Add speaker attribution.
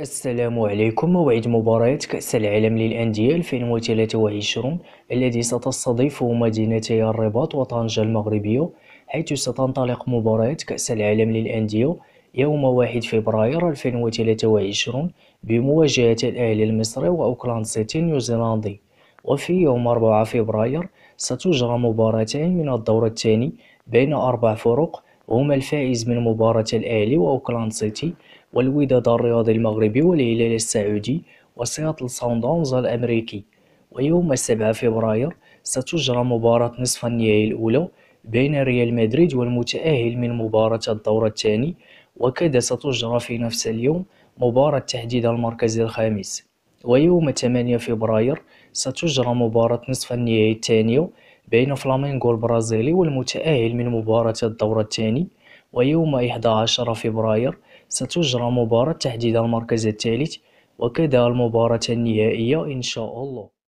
Speaker 1: السلام عليكم موعد مباراة كأس العالم للأندية 2023 الذي ستستضيف مدينتي الرباط وطنجة المغربية حيث ستنطلق مباراة كأس العالم للأندية يوم 1 فبراير 2023 بمواجهة الأهلي المصري وأوكلاند سيتي نيوزيلندي وفي يوم 4 فبراير ستجرى مباراتين من الدور الثاني بين أربع فرق هما الفائز من مباراة الأهلي وأوكلاند سيتي والوداد الرياضي المغربي والهلال السعودي وسياتل ساوندونز الأمريكي ويوم 7 فبراير ستجرى مباراة نصف النهائي الأولى بين ريال مدريد والمتأهل من مباراة الدور الثاني وكذا ستجرى في نفس اليوم مباراة تحديد المركز الخامس ويوم 8 فبراير ستجرى مباراة نصف النهائي الثانية بين فلامينغو البرازيلي والمتأهل من مباراة الدور الثاني ويوم 11 فبراير ستجرى مباراة تحديد المركز الثالث وكذا المباراة النهائية إن شاء الله